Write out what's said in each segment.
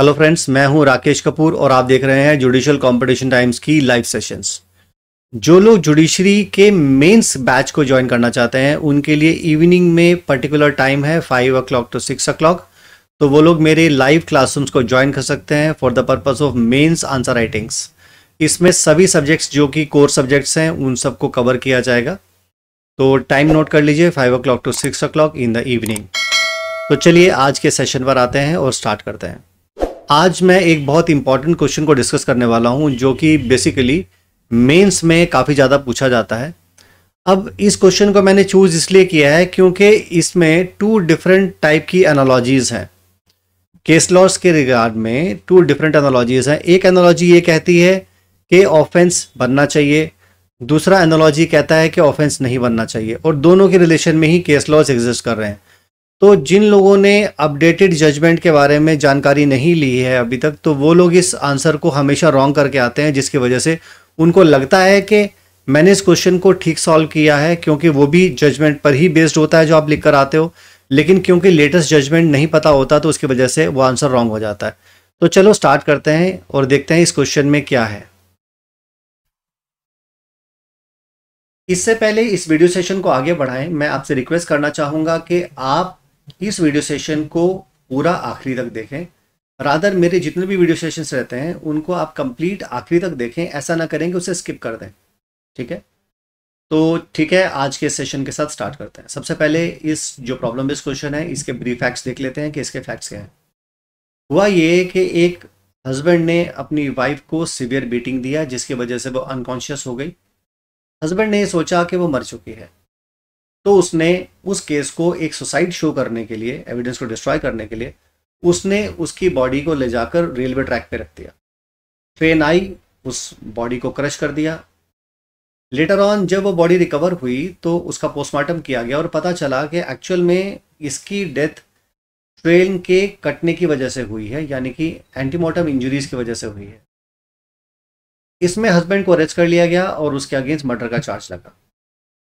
Hello friends मैं हूं राकेश कपूर और आप देख रहे हैं जुडिशियल कंपटीशन टाइम्स की लाइव सेशंस जो लोग जुडिशरी के मेंस बैच को ज्वाइन करना चाहते हैं उनके लिए इवनिंग में पर्टिकुलर टाइम है five O two six O तो वो लोग मेरे लाइव क्लासरूम्स को ज्वाइन कर सकते हैं for the purpose of mains answer writings इसमें सभी सब्जेक्ट्स जो कि कोर सब्जेक्ट्स हैं उन सबको कवर किया जाएगा तो टाइम नोट कर लीजिए five O two six O in the evening तो चलिए आज के सेशन पर आते हैं और स्टार्ट करते हैं आज मैं एक बहुत इंपॉर्टेंट क्वेश्चन को डिस्कस करने वाला हूँ जो कि बेसिकली मेंस में काफ़ी ज़्यादा पूछा जाता है अब इस क्वेश्चन को मैंने चूज इसलिए किया है क्योंकि इसमें टू डिफरेंट टाइप की एनालॉजीज़ हैं केस लॉस के रिगार्ड में टू डिफरेंट एनालॉजीज़ हैं एक एनोलॉजी ये कहती है कि ऑफेंस बनना चाहिए दूसरा एनोलॉजी कहता है कि ऑफेंस नहीं बनना चाहिए और दोनों के रिलेशन में ही केस लॉस एग्जिस्ट कर रहे हैं तो जिन लोगों ने अपडेटेड जजमेंट के बारे में जानकारी नहीं ली है अभी तक तो वो लोग इस आंसर को हमेशा रॉन्ग करके आते हैं जिसकी वजह से उनको लगता है कि मैंने इस क्वेश्चन को ठीक सॉल्व किया है क्योंकि वो भी जजमेंट पर ही बेस्ड होता है जो आप लिख कर आते हो लेकिन क्योंकि लेटेस्ट जजमेंट नहीं पता होता तो उसकी वजह से वो आंसर रॉन्ग हो जाता है तो चलो स्टार्ट करते हैं और देखते हैं इस क्वेश्चन में क्या है इससे पहले इस वीडियो सेशन को आगे बढ़ाएं मैं आपसे रिक्वेस्ट करना चाहूंगा कि आप इस वीडियो सेशन को पूरा आखिरी तक देखें रादर मेरे जितने भी वीडियो सेशंस रहते हैं उनको आप कंप्लीट आखिरी तक देखें ऐसा ना करें कि उसे स्किप कर दें ठीक है तो ठीक है आज के सेशन के साथ स्टार्ट करते हैं सबसे पहले इस जो प्रॉब्लम बेस्ड क्वेश्चन है इसके ब्रीफ फैक्ट्स देख लेते हैं कि इसके फैक्ट्स क्या हैं हुआ ये कि एक हस्बैंड ने अपनी वाइफ को सीवियर बीटिंग दिया जिसकी वजह से वो अनकॉन्शियस हो गई हस्बैंड ने सोचा कि वो मर चुकी है तो उसने उस केस को एक सुसाइड शो करने के लिए एविडेंस को डिस्ट्रॉय करने के लिए उसने उसकी बॉडी को ले जाकर रेलवे ट्रैक पे रख दिया ट्रेन आई उस बॉडी को क्रश कर दिया लेटर ऑन जब वो बॉडी रिकवर हुई तो उसका पोस्टमार्टम किया गया और पता चला कि एक्चुअल में इसकी डेथ ट्रेन के कटने की वजह से हुई है यानी कि एंटीमार्टम इंजुरीज की वजह से हुई है इसमें हस्बैंड को अरेस्ट कर लिया गया और उसके अगेंस्ट मर्डर का चार्ज लगा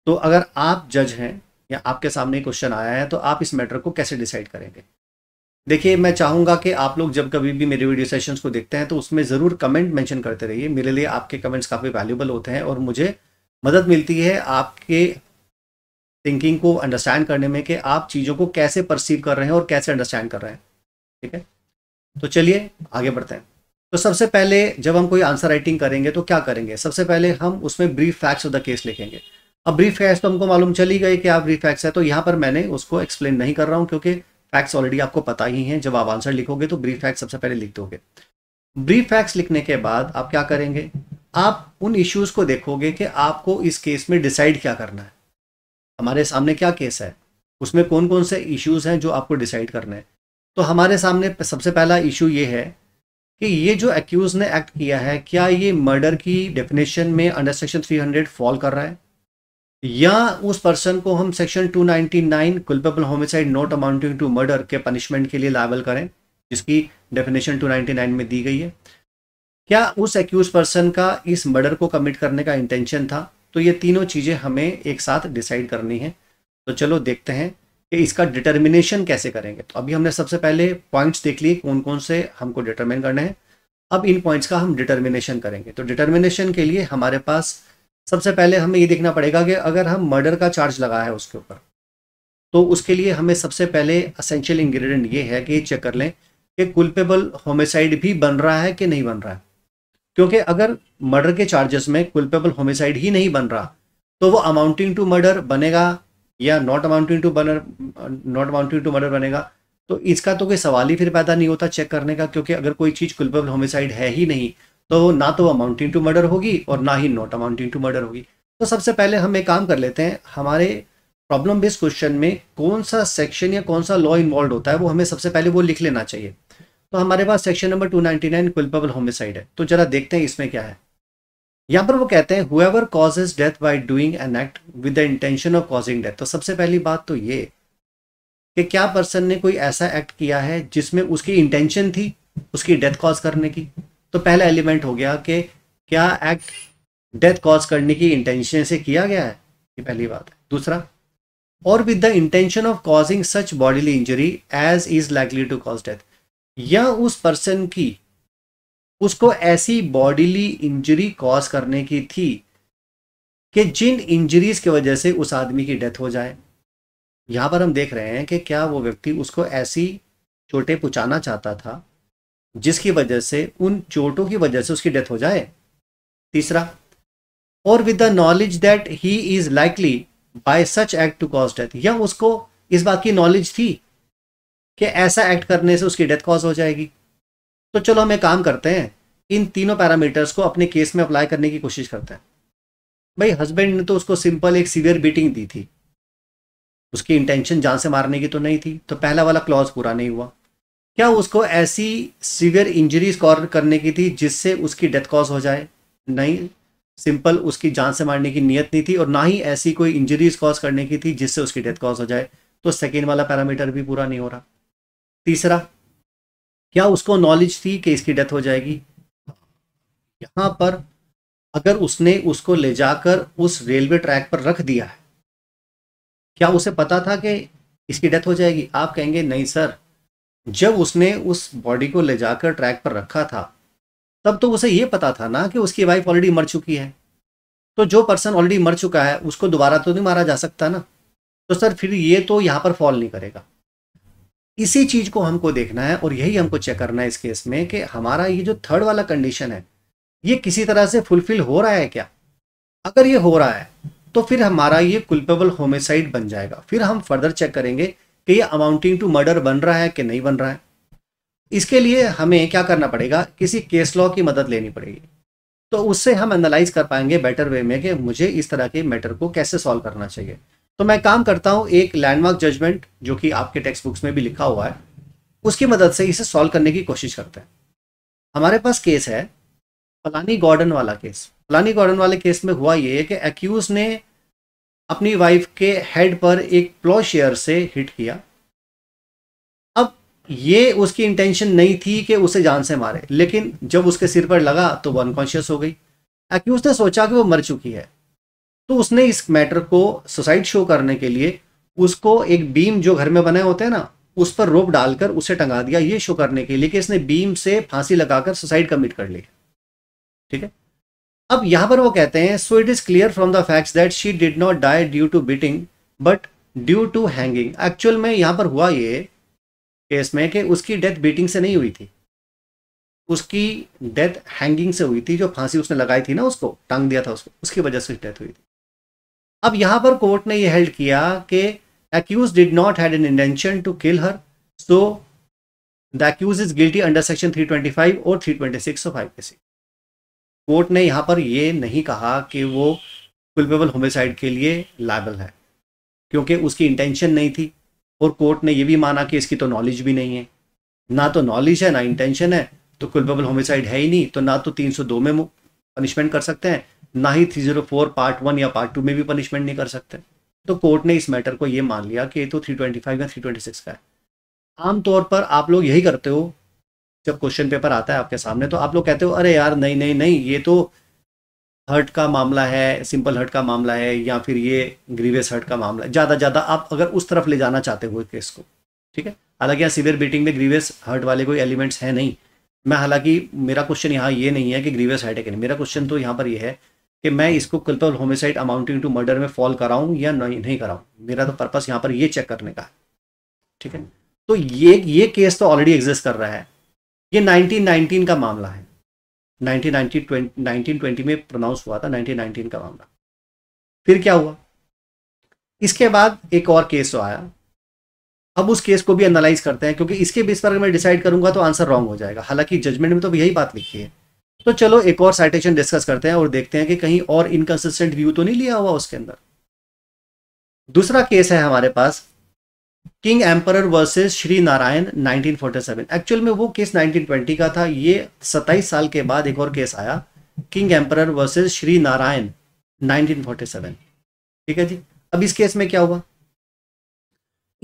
तो अगर आप जज हैं या आपके सामने क्वेश्चन आया है तो आप इस मैटर को कैसे डिसाइड करेंगे देखिए मैं चाहूंगा कि आप लोग जब कभी भी मेरे वीडियो सेशंस को देखते हैं तो उसमें ज़रूर कमेंट मेंशन करते रहिए मेरे लिए आपके कमेंट्स काफ़ी वैल्यूबल होते हैं और मुझे मदद मिलती है आपके थिंकिंग को अंडरस्टैंड करने में कि आप चीज़ों को कैसे परसीव कर रहे हैं और कैसे अंडरस्टैंड कर रहे हैं ठीक है तो चलिए आगे बढ़ते हैं तो सबसे पहले जब हम कोई आंसर राइटिंग करेंगे तो क्या करेंगे सबसे पहले हम उसमें brief facts of the case लिखेंगे अब ब्रीफ फैक्स तो हमको मालूम चली गई कि आप ब्रीफ फैक्स है तो यहाँ पर मैंने उसको एक्सप्लेन नहीं कर रहा हूँ क्योंकि फैक्ट्स ऑलरेडी आपको पता ही है जब आप आंसर लिखोगे तो ब्रीफ फैक्स सबसे पहले लिख दोगे ब्रीफ फैक्स लिखने के बाद आप क्या करेंगे आप उन इश्यूज को देखोगे कि आपको इस केस में डिसाइड क्या करना है हमारे सामने क्या केस है उसमें कौन कौन से इश्यूज हैं जो आपको डिसाइड करने हैं तो हमारे सामने सबसे पहला इशू ये है कि ये जो एक्यूज ने एक्ट किया है क्या ये मर्डर की डेफिनेशन में अंडर सेक्शन 300 फॉल कर रहा है या उस पर्सन को हम section 299 culpable homicide not amounting to murder के पनिशमेंट के लिए लाइबल करें जिसकी डेफिनेशन 299 में दी गई है क्या उस एक्यूज पर्सन का इस मर्डर को कमिट करने का इंटेंशन था तो ये तीनों चीज़ें हमें एक साथ डिसाइड करनी है तो चलो देखते हैं कि इसका डिटर्मिनेशन कैसे करेंगे तो अभी हमने सबसे पहले पॉइंट्स देख लिए कौन कौन से हमको डिटर्मिन करने हैं अब इन पॉइंट्स का हम डिटर्मिनेशन करेंगे तो डिटर्मिनेशन के लिए हमारे पास सबसे पहले हमें ये देखना पड़ेगा कि अगर हम मर्डर का चार्ज लगा है उसके ऊपर तो उसके लिए हमें सबसे पहले असेंशियल इंग्रेडिएंट ये है कि चेक कर लें कि कुलपेबल होमिसाइड भी बन रहा है कि नहीं बन रहा है क्योंकि अगर मर्डर के चार्जेस में कुल्पेबल होमिसाइड ही नहीं बन रहा तो वो अमाउंटिंग टू मर्डर बनेगा या नॉट अमाउंटिंग टू बनर नॉट अमाउंटिंग टू मर्डर बनेगा तो इसका तो कोई सवाल ही फिर पैदा नहीं होता चेक करने का क्योंकि अगर कोई चीज़ कुल्पेबल होमिसाइड है ही नहीं तो ना तो अमाउंटिंग टू मर्डर होगी और ना ही नॉट अमाउंटिंग टू मर्डर होगी तो सबसे पहले हम एक काम कर लेते हैं हमारे प्रॉब्लम बेस्ड क्वेश्चन में कौन सा सेक्शन या कौन सा लॉ इन्वॉल्व होता है वो हमें सबसे पहले वो लिख लेना चाहिए तो हमारे पास section number 299 ninety nine homicide है तो जरा देखते हैं इसमें क्या है यहाँ पर वो कहते हैं whoever causes death by doing an act with the intention of causing death तो सबसे पहली बात तो ये कि क्या पर्सन ने कोई ऐसा एक्ट किया है जिसमें उसकी इंटेंशन थी उसकी डेथ कॉज करने की तो पहला एलिमेंट हो गया कि क्या एक्ट डेथ कॉज करने की इंटेंशन से किया गया है ये पहली बात है दूसरा और with the intention of causing such bodily injury as is likely to cause death या उस पर्सन की उसको ऐसी बॉडीली इंजरी कॉज करने की थी कि जिन इंजरीज की वजह से उस आदमी की डेथ हो जाए यहां पर हम देख रहे हैं कि क्या वो व्यक्ति उसको ऐसी चोटें पहुंचाना चाहता था जिसकी वजह से उन चोटों की वजह से उसकी डेथ हो जाए तीसरा और with the knowledge that he is likely by such act to cause death या उसको इस बात की नॉलेज थी कि ऐसा एक्ट करने से उसकी डेथ कॉज हो जाएगी तो चलो हम एक काम करते हैं इन तीनों पैरामीटर्स को अपने केस में अप्लाई करने की कोशिश करते हैं भाई हस्बैंड ने तो उसको सिंपल एक सीवियर बीटिंग दी थी उसकी इंटेंशन जान से मारने की तो नहीं थी तो पहला वाला क्लॉज पूरा नहीं हुआ क्या उसको ऐसी सीवियर इंजरीज करने की थी जिससे उसकी डेथ कॉज हो जाए नहीं सिंपल उसकी जान से मारने की नियत नहीं थी और ना ही ऐसी कोई इंजरीज कॉज करने की थी जिससे उसकी डेथ कॉज हो जाए तो सेकेंड वाला पैरामीटर भी पूरा नहीं हो रहा तीसरा क्या उसको नॉलेज थी कि इसकी डेथ हो जाएगी यहाँ पर अगर उसने उसको ले जाकर उस रेलवे ट्रैक पर रख दिया है क्या उसे पता था कि इसकी डेथ हो जाएगी आप कहेंगे नहीं सर जब उसने उस बॉडी को ले जाकर ट्रैक पर रखा था तब तो उसे ये पता था ना कि उसकी वाइफ ऑलरेडी मर चुकी है तो जो पर्सन ऑलरेडी मर चुका है उसको दोबारा तो नहीं मारा जा सकता ना तो सर फिर ये तो यहाँ पर फॉल नहीं करेगा इसी चीज़ को हमको देखना है और यही हमको चेक करना है इस केस में कि हमारा ये जो थर्ड वाला कंडीशन है ये किसी तरह से फुलफिल हो रहा है क्या अगर ये हो रहा है तो फिर हमारा ये कुल्पेबल होमिसाइड बन जाएगा फिर हम फर्दर चेक करेंगे कि ये अमाउंटिंग टू मर्डर बन रहा है कि नहीं बन रहा है इसके लिए हमें क्या करना पड़ेगा किसी केस लॉ की मदद लेनी पड़ेगी तो उससे हम एनालाइज कर पाएंगे बेटर वे में कि मुझे इस तरह के मैटर को कैसे सॉल्व करना चाहिए तो मैं काम करता हूँ एक लैंडमार्क जजमेंट जो कि आपके टेक्स्ट बुक्स में भी लिखा हुआ है उसकी मदद से इसे सॉल्व करने की कोशिश करते हैं हमारे पास केस है फलानी गॉर्डन वाला केस फलानी गॉर्डन वाले केस में हुआ ये कि एक्यूज ने अपनी वाइफ के हेड पर एक प्लॉ शेयर से हिट किया अब ये उसकी इंटेंशन नहीं थी कि उसे जान से मारे लेकिन जब उसके सिर पर लगा तो वो अनकॉन्शियस हो गई एक्यूज उसने सोचा कि वो मर चुकी है तो उसने इस मैटर को सुसाइड शो करने के लिए उसको एक बीम जो घर में बने होते हैं ना उस पर रोप डालकर उसे टंगा दिया ये शो करने के लिए कि इसने बीम से फांसी लगाकर सुसाइड कमिट कर लिया ठीक है अब यहां पर वो कहते हैं so it is clear from the facts that she did not die due to beating but due to hanging actual में यहां पर हुआ ये केस में कि उसकी डेथ बीटिंग से नहीं हुई थी उसकी डेथ हैंगिंग से हुई थी जो फांसी उसने लगाई थी ना उसको टांग दिया था उसको उसकी वजह से डेथ हुई थी अब यहां पर कोर्ट ने यह हेल्ड किया कि accused did not had an intention to kill her so the accused is guilty under section 325 और 326 ऑफ आईपीसी कोर्ट ने यहाँ पर यह नहीं कहा कि वो कुलपेबल होमिसाइड के लिए लाइबल है क्योंकि उसकी इंटेंशन नहीं थी और कोर्ट ने ये भी माना कि इसकी तो नॉलेज भी नहीं है ना तो नॉलेज है ना इंटेंशन है तो कुलपेबल होमिसाइड है ही नहीं तो ना तो 302 में पनिशमेंट कर सकते हैं ना ही 304 पार्ट वन या पार्ट टू में भी पनिशमेंट नहीं कर सकते तो कोर्ट ने इस मैटर को ये मान लिया कि ये तो 325 या 326 का है आमतौर पर आप लोग यही करते हो जब क्वेश्चन पेपर आता है आपके सामने तो आप लोग कहते हो अरे यार नहीं नहीं नहीं ये तो हर्ट का मामला है सिंपल हर्ट का मामला है या फिर ये ग्रीवियस हर्ट का मामला है ज़्यादा ज़्यादा आप अगर उस तरफ ले जाना चाहते हो केस को ठीक है हालांकि यहाँ सिवियर बीटिंग में ग्रीवियस हर्ट वाले कोई एलिमेंट्स हैं नहीं मैं हालांकि मेरा क्वेश्चन यहाँ ये नहीं है कि ग्रीवियस हर्ट है कि नहीं मेरा क्वेश्चन तो यहाँ पर यह है कि मैं इसको culpable homicide amounting to murder में फॉल कराऊँ या नहीं नहीं कराऊँ मेरा तो पर्पस यहाँ पर ये चेक करने का है ठीक है तो ये ये केस तो ऑलरेडी एग्जिस्ट कर रहा है ये 1919 का मामला है 1919 1920 में प्रोनाउंस हुआ था 1919 का मामला फिर क्या हुआ इसके बाद एक और केस आया अब उस केस को भी एनालाइज करते हैं क्योंकि इसके बेस पर अगर मैं डिसाइड करूंगा तो आंसर रॉन्ग हो जाएगा हालांकि जजमेंट में तो यही बात लिखी है तो चलो एक और साइटेशन डिस्कस करते हैं और देखते हैं कि कहीं और इनकन्सिस्टेंट व्यू तो नहीं लिया हुआ उसके अंदर दूसरा केस है हमारे पास king emperor versus Shri Narayan 1947 actual में वो केस 1920 का था ये 27 साल के बाद एक और केस आया king emperor versus Shri Narayan 1947 ठीक है जी अब इस केस में क्या हुआ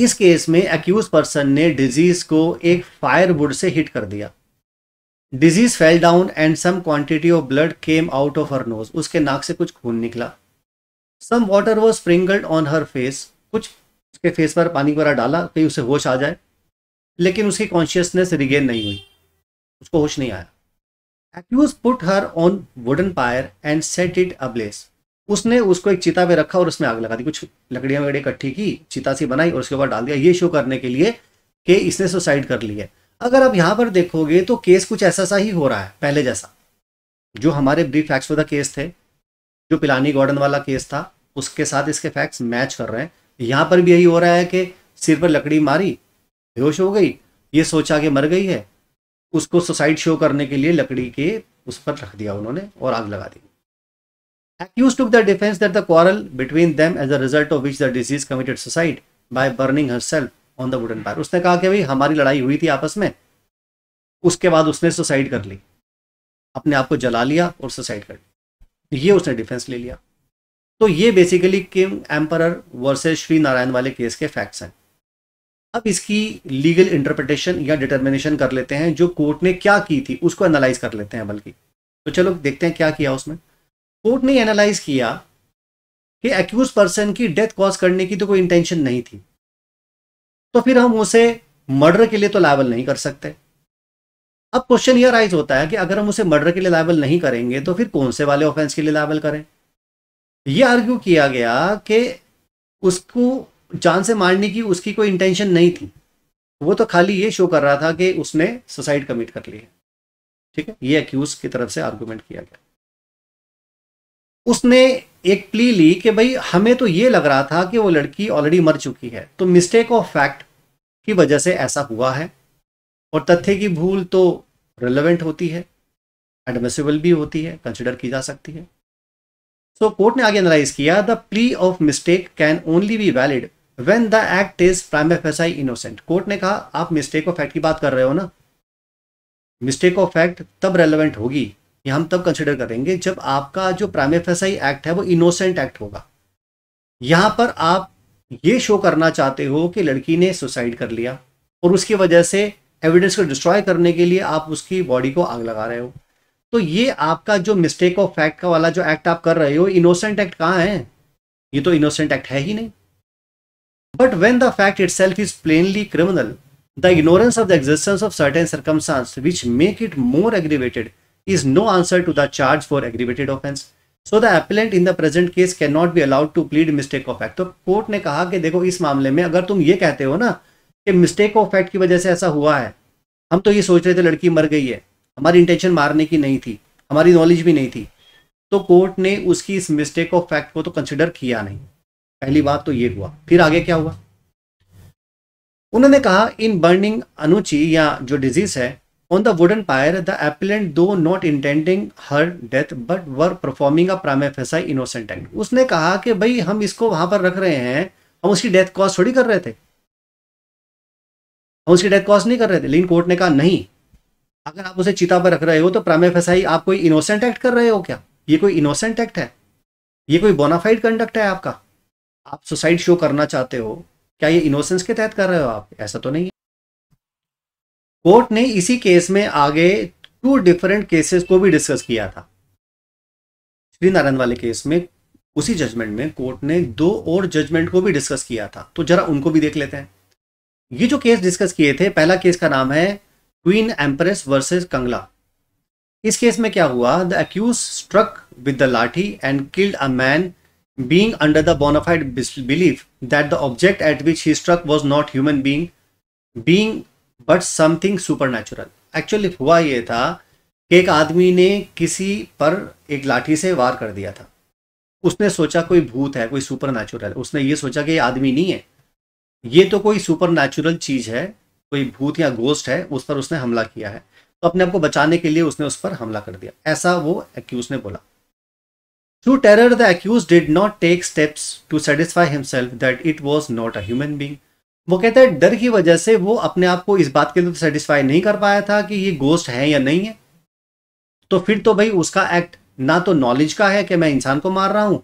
इस केस में एक्यूज पर्सन ने डिजीज को एक फायरवुड से हिट कर दिया deceased fell down and some quantity of blood came out of her nose उसके नाक से कुछ खून निकला some water was sprinkled on her face कुछ उसके फेस पर पानी वगैरह डाला कहीं उसे होश आ जाए लेकिन उसकी कॉन्शियसनेस रिगेन नहीं हुई उसको होश नहीं आया accused put her on wooden pyre and set it ablaze उसने उसको एक चिता पे रखा और उसमें आग लगा दी कुछ लकड़ियां वगैरह इकट्ठी की चिता सी बनाई और उसके ऊपर डाल दिया ये शो करने के लिए कि इसने सुसाइड कर ली है अगर आप यहां पर देखोगे तो केस कुछ ऐसा सा ही हो रहा है पहले जैसा जो हमारे ब्रीफ फैक्ट्स वाला केस थे जो पिलानी गॉर्डन वाला केस था उसके साथ इसके फैक्ट्स मैच कर रहे हैं यहाँ पर भी यही हो रहा है कि सिर पर लकड़ी मारी बेहोश हो गई ये सोचा कि मर गई है उसको सुसाइड शो करने के लिए लकड़ी के उस पर रख दिया उन्होंने और आग लगा दी accused to the defence that the quarrel between them as a result of which the disease committed suicide by burning herself on the wooden pyre उसने कहा कि भाई हमारी लड़ाई हुई थी आपस में उसके बाद उसने सुसाइड कर ली अपने आप को जला लिया और सुसाइड कर लिया ये उसने डिफेंस ले लिया तो ये basically king emperor versus Shri Narayan वाले केस के फैक्ट्स हैं अब इसकी लीगल इंटरप्रिटेशन या डिटर्मिनेशन कर लेते हैं जो कोर्ट ने क्या की थी उसको एनालाइज कर लेते हैं बल्कि तो चलो देखते हैं क्या किया उसमें कोर्ट ने एनालाइज किया कि एक्यूज पर्सन की डेथ कॉज करने की तो कोई इंटेंशन नहीं थी तो फिर हम उसे मर्डर के लिए तो लाइबल नहीं कर सकते अब क्वेश्चन यह राइज होता है कि अगर हम उसे मर्डर के लिए लाइबल नहीं करेंगे तो फिर कौन से वाले ऑफेंस के लिए लाइबल करें ये आर्ग्यू किया गया कि उसको जान से मारने की उसकी कोई इंटेंशन नहीं थी वो तो खाली ये शो कर रहा था कि उसने सुसाइड कमिट कर लिया ठीक है ये अक्यूज की तरफ से आर्ग्यूमेंट किया गया उसने एक प्ली ली कि भाई हमें तो ये लग रहा था कि वो लड़की ऑलरेडी मर चुकी है तो मिस्टेक ऑफ फैक्ट की वजह से ऐसा हुआ है और तथ्य की भूल तो रिलेवेंट होती है एडमिसिबल भी होती है कंसिडर की जा सकती है सो कोर्ट ने आगे एनालाइज किया the plea of mistake can only be valid when the act is prima facie innocent court ने कहा आप मिस्टेक ऑफ फैक्ट की बात कर रहे हो ना मिस्टेक ऑफ फैक्ट तब रेलिवेंट होगी ये हम तब कंसिडर करेंगे जब आपका जो prima facie act है वो इनोसेंट एक्ट होगा यहां पर आप ये शो करना चाहते हो कि लड़की ने सुसाइड कर लिया और उसकी वजह से एविडेंस को डिस्ट्रॉय करने के लिए आप उसकी बॉडी को आग लगा रहे हो तो ये आपका जो मिस्टेक ऑफ फैक्ट का वाला जो एक्ट आप कर रहे हो इनोसेंट एक्ट कहाँ है ये तो इनोसेंट एक्ट है ही नहीं but when the fact itself is plainly criminal the ignorance of the existence of certain circumstances which make it more aggravated no answer to the charge for aggravated offence so the the in the present case can not be allowed to plead mistake of act तो court ने कहा कि देखो इस मामले में अगर तुम ये कहते हो ना कि मिस्टेक ऑफ फैक्ट की वजह से ऐसा हुआ है हम तो ये सोच रहे थे लड़की मर गई है हमारी इंटेंशन मारने की नहीं थी हमारी नॉलेज भी नहीं थी तो कोर्ट ने उसकी इस मिस्टेक ऑफ फैक्ट को तो कंसिडर किया नहीं पहली बात तो ये हुआ फिर आगे क्या हुआ उन्होंने कहा इन बर्निंग अनुची या जो डिजीज है on the wooden pyre the appellant though not intending her death but were performing a prima facie innocent and उसने कहा कि भाई हम इसको वहां पर रख रहे हैं हम उसकी डेथ कॉज थोड़ी कर रहे थे हम उसकी डेथ कॉज नहीं कर रहे थे लेकिन कोर्ट ने कहा नहीं अगर आप उसे चिता पर रख रहे हो तो प्रामे फसाई आप कोई इनोसेंट एक्ट कर रहे हो क्या ये कोई इनोसेंट एक्ट है ये कोई बोनाफाइड कंडक्ट है आपका आप सुसाइड शो करना चाहते हो क्या ये इनोसेंस के तहत कर रहे हो आप ऐसा तो नहीं है कोर्ट ने इसी केस में आगे टू डिफरेंट केसेस को भी डिस्कस किया था श्री नारायण वाले केस में उसी जजमेंट में कोर्ट ने दो और जजमेंट को भी डिस्कस किया था तो जरा उनको भी देख लेते हैं ये जो केस डिस्कस किए थे पहला केस का नाम है क्वीन एम्प्रेस वर्सेस कंगला इस केस में क्या हुआ the accused struck with the lathi and killed a man being under the bona fide believe that the object at which he struck was not human being being but something supernatural actually हुआ ये था कि एक आदमी ने किसी पर एक लाठी से वार कर दिया था उसने सोचा कोई भूत है कोई सुपर नेचुरल उसने ये सोचा कि ये आदमी नहीं है ये तो कोई सुपर नेचुरल चीज़ है कोई भूत या गोस्ट है उस पर उसने हमला किया है तो अपने आप को बचाने के लिए उसने उस पर हमला कर दिया ऐसा वो एक्यूज ने बोला through terror the accused did not take steps to satisfy himself that it was not a human being वो कहता है डर की वजह से वो अपने आप को इस बात के लिए तो सेटिस्फाई नहीं कर पाया था कि ये गोस्ट है या नहीं है तो फिर तो भाई उसका एक्ट ना तो नॉलेज का है कि मैं इंसान को मार रहा हूँ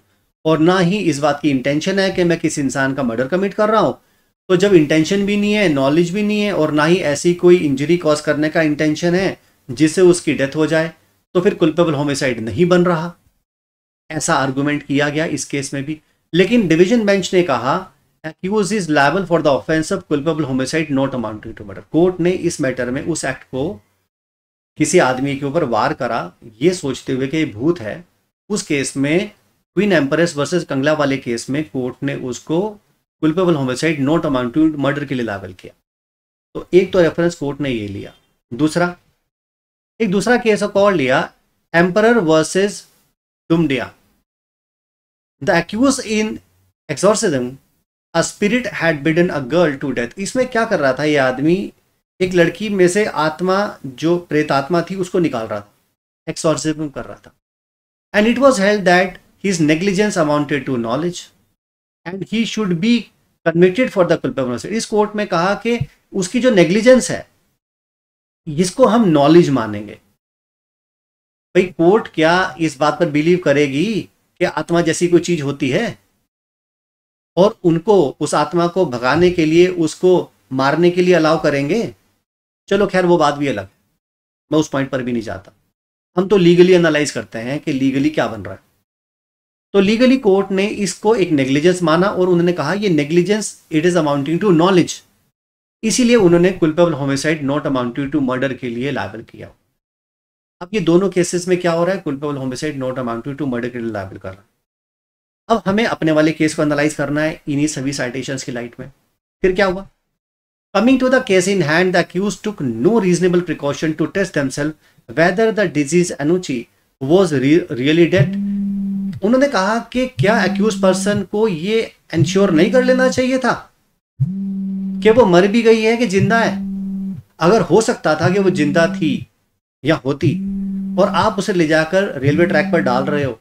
और ना ही इस बात की इंटेंशन है कि मैं किसी इंसान का मर्डर कमिट कर रहा हूँ तो जब इंटेंशन भी नहीं है नॉलेज भी नहीं है और ना ही ऐसी कोई इंजरी कॉज करने का इंटेंशन है जिससे उसकी डेथ हो जाए तो फिर कुलपेबल होमिसाइड नहीं बन रहा ऐसा आर्गूमेंट किया गया इस केस में भी लेकिन डिविजन बेंच ने कहा accused is liable for the offence of culpable homicide not amounting to murder court ने इस मैटर में उस एक्ट को किसी आदमी के ऊपर वार करा ये सोचते हुए कि ये भूत है उस केस में क्वीन एम्परेस वर्सेस कंगला वाले केस में कोर्ट ने उसको culpable homicide not amount to murder के लिए लावल किया तो एक तो रेफरेंस कोर्ट ने ये लिया दूसरा एक दूसरा केस एक कॉल लिया emperor versus Dumdia the accused in exorcism a spirit had beaten a girl to death इसमें क्या कर रहा था ये आदमी एक लड़की में से आत्मा जो प्रेत आत्मा थी उसको निकाल रहा था एक्सोरसिजम कर रहा था and it was held that his negligence amounted to knowledge and he should be convicted for the culpable इस कोर्ट में कहा कि उसकी जो नेग्लिजेंस है जिसको हम नॉलेज मानेंगे भाई कोर्ट क्या इस बात पर बिलीव करेगी कि आत्मा जैसी कोई चीज होती है और उनको उस आत्मा को भगाने के लिए उसको मारने के लिए अलाउ करेंगे चलो खैर वो बात भी अलग है मैं उस पॉइंट पर भी नहीं जाता हम तो लीगली एनालाइज करते हैं कि लीगली क्या बन रहा है तो लीगली कोर्ट ने इसको एक नेग्लिजेंस माना और उन्होंने कहा ये negligence it is amounting to knowledge इसीलिए उन्होंने culpable homicide not amounting to murder के लिए लाइबल किया अब ये दोनों केसेस में क्या हो रहा है culpable homicide not amounting to murder के लिए लाइबल कर रहा अब हमें अपने वाले केस को एनालाइज करना है इन्हीं सभी साइटेशन की लाइट में फिर क्या हुआ coming to the case in hand the accused took no reasonable precaution to test themselves whether the disease Anuchi was re really उन्होंने कहा कि क्या एक्यूज पर्सन को ये इंश्योर नहीं कर लेना चाहिए था कि वो मर भी गई है कि जिंदा है अगर हो सकता था कि वो जिंदा थी या होती और आप उसे ले जाकर रेलवे ट्रैक पर डाल रहे हो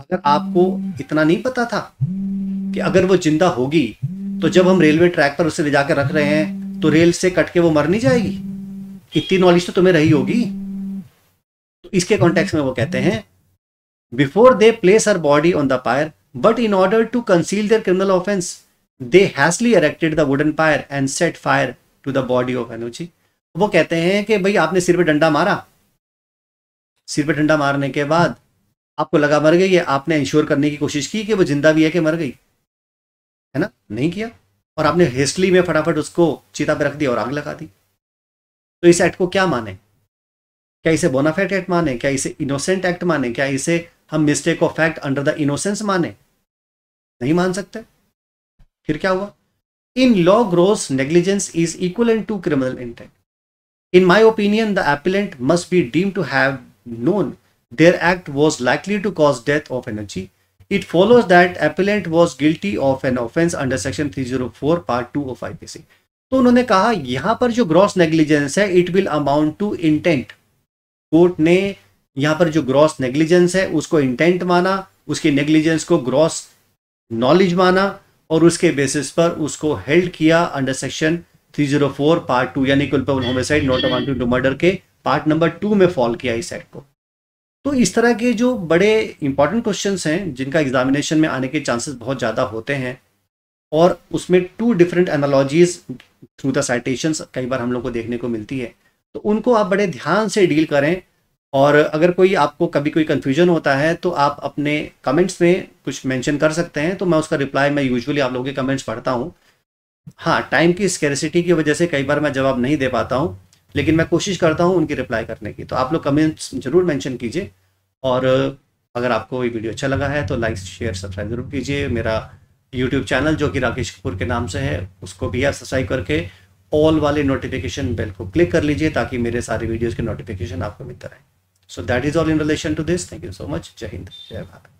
अगर आपको इतना नहीं पता था कि अगर वो जिंदा होगी तो जब हम रेलवे ट्रैक पर उसे ले जाकर रख रहे हैं तो रेल से कट के वो मर नहीं जाएगी इतनी नॉलेज तो तुम्हें रही होगी तो इसके कॉन्टेक्स्ट में वो कहते हैं before they place her body on the pyre, but in order to conceal their criminal offense, they hastily erected the wooden pyre and set fire to the body of Anuchi. वो कहते हैं कि भाई आपने सिर पे डंडा मारा सिर पे डंडा मारने के बाद आपको लगा मर गई है आपने इंश्योर करने की कोशिश की कि वो जिंदा भी है कि मर गई है ना नहीं किया और आपने हेस्टली में फटाफट उसको चिता पे रख दिया और आग लगा दी तो इस एक्ट को क्या माने क्या इसे बोनाफेट एक्ट माने क्या इसे इनोसेंट एक्ट माने क्या इसे हम mistake of fact under the innocence माने नहीं मान सकते फिर क्या हुआ in law gross negligence is equal to criminal intent in my opinion the appellant must be deem to have known their act was likely to cause death of energy it follows that appellant was guilty of an offence under section three zero four part two of I P C तो उन्होंने कहा यहां पर जो gross negligence है it will amount to intent court ने यहां पर जो ग्रॉस नेग्लिजेंस है उसको इंटेंट माना उसकी नेग्लिजेंस को ग्रॉस नॉलेज माना और उसके बेसिस पर उसको हेल्ड किया अंडर सेक्शन 304 पार्ट टू यानी culpable homicide not amounting to murder के पार्ट नंबर टू में फॉल किया इस एक्ट को तो इस तरह के जो बड़े इंपॉर्टेंट क्वेश्चन हैं जिनका एग्जामिनेशन में आने के चांसेस बहुत ज़्यादा होते हैं और उसमें two different analogies through the citations कई बार हम लोग को देखने को मिलती है तो उनको आप बड़े ध्यान से डील करें और अगर कोई आपको कभी कोई कन्फ्यूजन होता है तो आप अपने कमेंट्स में कुछ मेंशन कर सकते हैं तो मैं उसका रिप्लाई मैं यूजुअली आप लोगों के कमेंट्स पढ़ता हूँ हाँ टाइम की स्केरसिटी की वजह से कई बार मैं जवाब नहीं दे पाता हूँ लेकिन मैं कोशिश करता हूँ उनकी रिप्लाई करने की तो आप लोग कमेंट्स जरूर मैंशन कीजिए और अगर आपको ये वीडियो अच्छा लगा है तो लाइक शेयर सब्सक्राइब जरूर कीजिए मेरा यूट्यूब चैनल जो कि राकेश कपूर के नाम से है उसको भी आप सब्सक्राइब करके ऑल वाले नोटिफिकेशन बेल को क्लिक कर लीजिए ताकि मेरे सारे वीडियोज़ के नोटिफिकेशन आपको मिलता रहे So that is all in relation to this. Thank you so much. Jai Hind. Jai Bharat.